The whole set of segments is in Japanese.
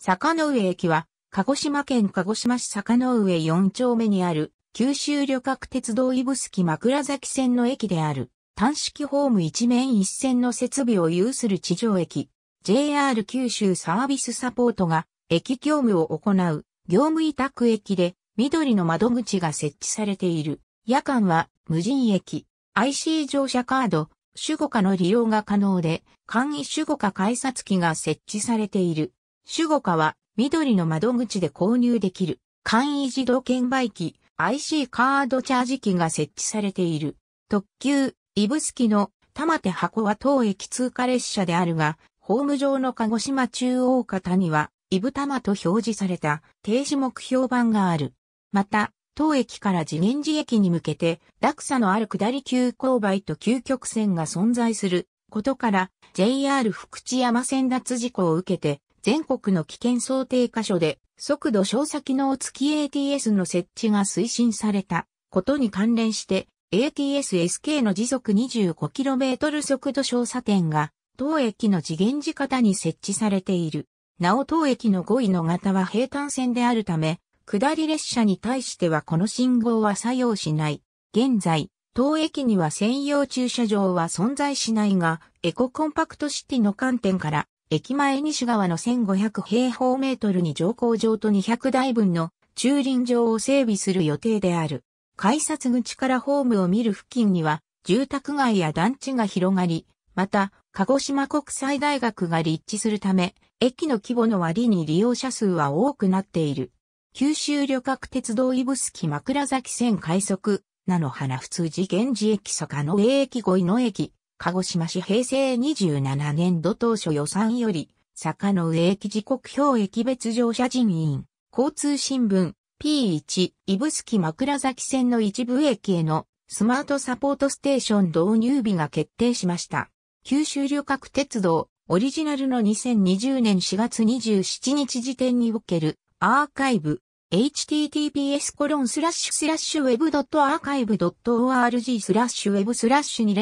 坂上駅は、鹿児島県鹿児島市坂上4丁目にある、九州旅客鉄道指宿枕崎線の駅である、単式ホーム一面一線の設備を有する地上駅、JR 九州サービスサポートが、駅業務を行う、業務委託駅で、緑の窓口が設置されている。夜間は、無人駅、IC 乗車カード、守護下の利用が可能で、簡易守護下改札機が設置されている。主語化は、緑の窓口で購入できる、簡易自動券売機、IC カードチャージ機が設置されている。特急、イブスキの玉手箱は当駅通過列車であるが、ホーム上の鹿児島中央方には、イブ玉と表示された停止目標板がある。また、当駅から次元寺駅に向けて、落差のある下り急勾配と急曲線が存在することから、JR 福知山線脱事故を受けて、全国の危険想定箇所で速度小射機能付き ATS の設置が推進されたことに関連して ATS-SK の時速 25km 速度小査点が当駅の次元地方に設置されている。なお当駅の5位の型は平坦線であるため、下り列車に対してはこの信号は作用しない。現在、当駅には専用駐車場は存在しないが、エココンパクトシティの観点から、駅前西側の1500平方メートルに乗降場と200台分の駐輪場を整備する予定である。改札口からホームを見る付近には、住宅街や団地が広がり、また、鹿児島国際大学が立地するため、駅の規模の割に利用者数は多くなっている。九州旅客鉄道スキ枕崎線快速、菜の花普通寺源寺駅坂の A 駅五位の駅、鹿児島市平成27年度当初予算より、坂の上駅時刻表駅別乗車人員、交通新聞、P1、指宿枕崎線の一部駅へのスマートサポートステーション導入日が決定しました。九州旅客鉄道、オリジナルの2020年4月27日時点におけるアーカイブ、https コロンスラッシュスラッシュウェブドットアーカイブドット org スラッシュウェブスラッシュ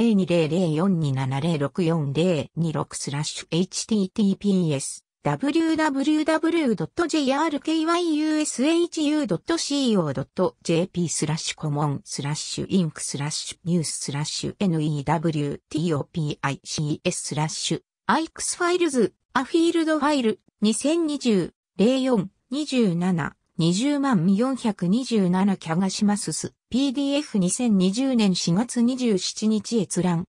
20200427064026スラッシュ https www.jrkyushu.co.jp スラッシュコモンスラッシュインクスラッシュニューススラッシュ newtopics スラッシュアイクスファイルズアフィールドファイル2020 04 27 20万427キャガシマスス PDF2020 年4月27日閲覧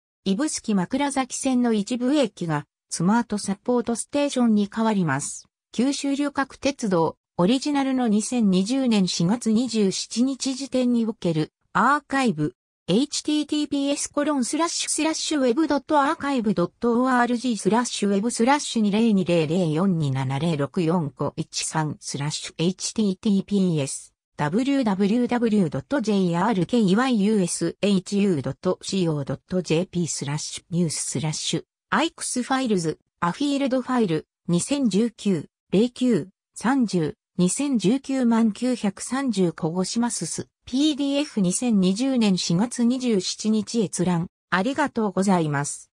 スキ枕崎線の一部駅がスマートサポートステーションに変わります。九州旅客鉄道オリジナルの2020年4月27日時点におけるアーカイブ https コロンスラッシュスラッシュウェブドットアーカイブドット org スラッシュウェブスラッシュ20200427064513スラッシュ https www.jrkyushu.co.jp スラッシュニューススラッシュアイクスファイルズアフィールドファイル2019-09-30 2019万930小児島すす。PDF2020 年4月27日閲覧、ありがとうございます。